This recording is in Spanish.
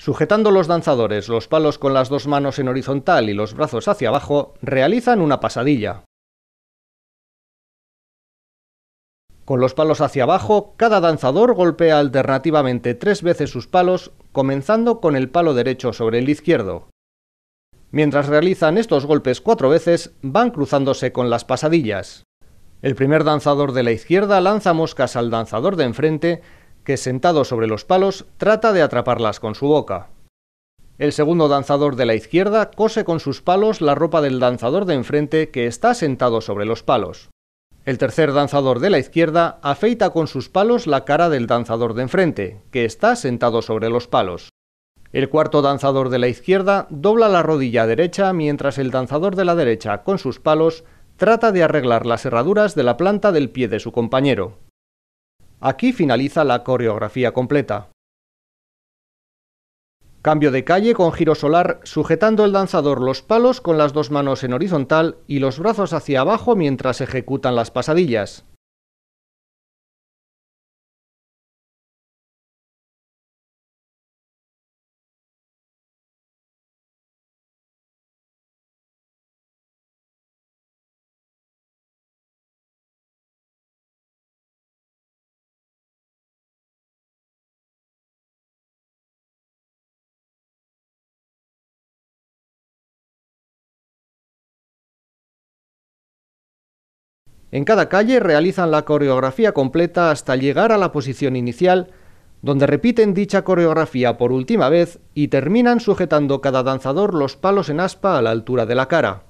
Sujetando los danzadores los palos con las dos manos en horizontal y los brazos hacia abajo, realizan una pasadilla. Con los palos hacia abajo, cada danzador golpea alternativamente tres veces sus palos, comenzando con el palo derecho sobre el izquierdo. Mientras realizan estos golpes cuatro veces, van cruzándose con las pasadillas. El primer danzador de la izquierda lanza moscas al danzador de enfrente que sentado sobre los palos trata de atraparlas con su boca. El segundo danzador de la izquierda cose con sus palos la ropa del danzador de enfrente que está sentado sobre los palos. El tercer danzador de la izquierda afeita con sus palos la cara del danzador de enfrente, que está sentado sobre los palos. El cuarto danzador de la izquierda dobla la rodilla derecha mientras el danzador de la derecha, con sus palos, trata de arreglar las herraduras de la planta del pie de su compañero. Aquí finaliza la coreografía completa. Cambio de calle con giro solar, sujetando el danzador los palos con las dos manos en horizontal y los brazos hacia abajo mientras ejecutan las pasadillas. En cada calle realizan la coreografía completa hasta llegar a la posición inicial, donde repiten dicha coreografía por última vez y terminan sujetando cada danzador los palos en aspa a la altura de la cara.